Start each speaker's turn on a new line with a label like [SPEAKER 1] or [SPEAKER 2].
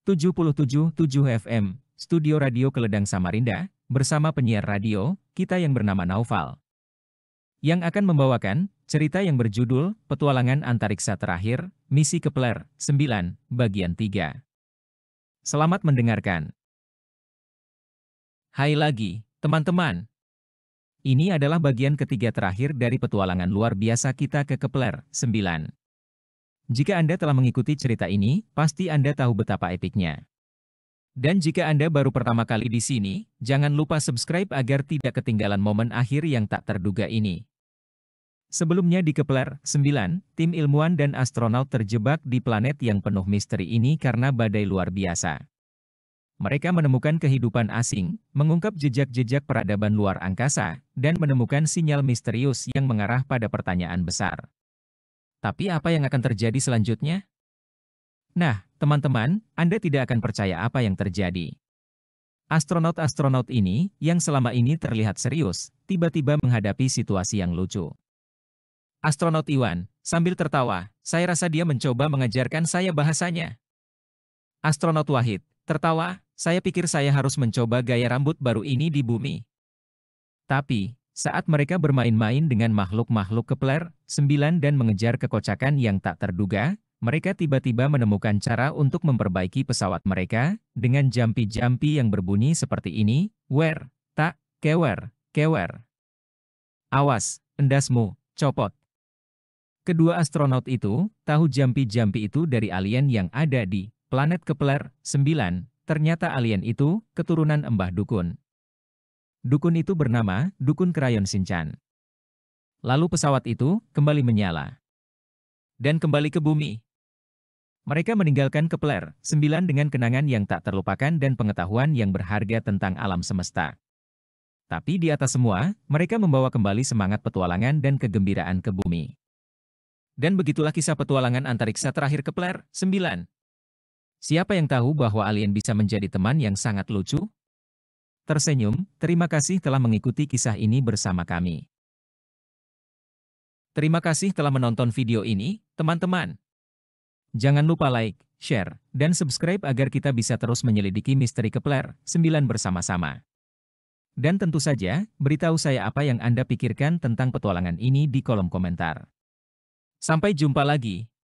[SPEAKER 1] 77.7 FM, Studio Radio Keledang Samarinda, bersama penyiar radio, kita yang bernama Naufal. Yang akan membawakan cerita yang berjudul Petualangan Antariksa Terakhir, Misi Kepler 9, bagian 3. Selamat mendengarkan. Hai lagi, teman-teman. Ini adalah bagian ketiga terakhir dari petualangan luar biasa kita ke Kepler 9. Jika Anda telah mengikuti cerita ini, pasti Anda tahu betapa epiknya. Dan jika Anda baru pertama kali di sini, jangan lupa subscribe agar tidak ketinggalan momen akhir yang tak terduga ini. Sebelumnya di Kepler 9, tim ilmuwan dan astronot terjebak di planet yang penuh misteri ini karena badai luar biasa. Mereka menemukan kehidupan asing, mengungkap jejak-jejak peradaban luar angkasa, dan menemukan sinyal misterius yang mengarah pada pertanyaan besar. Tapi apa yang akan terjadi selanjutnya? Nah, teman-teman, Anda tidak akan percaya apa yang terjadi. Astronot-astronot ini, yang selama ini terlihat serius, tiba-tiba menghadapi situasi yang lucu. Astronot Iwan, sambil tertawa, saya rasa dia mencoba mengajarkan saya bahasanya. Astronot Wahid, tertawa, saya pikir saya harus mencoba gaya rambut baru ini di bumi. Tapi, saat mereka bermain-main dengan makhluk-makhluk kepler, sembilan dan mengejar kekocakan yang tak terduga, mereka tiba-tiba menemukan cara untuk memperbaiki pesawat mereka, dengan jampi-jampi yang berbunyi seperti ini, wer, tak, kewer, kewer. Awas, endasmu, copot. Kedua astronot itu, tahu jampi-jampi itu dari alien yang ada di planet Kepler, sembilan. ternyata alien itu, keturunan Embah Dukun, Dukun itu bernama Dukun Krayon Sinchan. Lalu pesawat itu kembali menyala. Dan kembali ke bumi. Mereka meninggalkan Kepler, sembilan dengan kenangan yang tak terlupakan dan pengetahuan yang berharga tentang alam semesta. Tapi di atas semua, mereka membawa kembali semangat petualangan dan kegembiraan ke bumi. Dan begitulah kisah petualangan antariksa terakhir Kepler, sembilan. Siapa yang tahu bahwa alien bisa menjadi teman yang sangat lucu? Tersenyum, terima kasih telah mengikuti kisah ini bersama kami. Terima kasih telah menonton video ini, teman-teman. Jangan lupa like, share, dan subscribe agar kita bisa terus menyelidiki misteri Kepler 9 bersama-sama. Dan tentu saja, beritahu saya apa yang Anda pikirkan tentang petualangan ini di kolom komentar. Sampai jumpa lagi.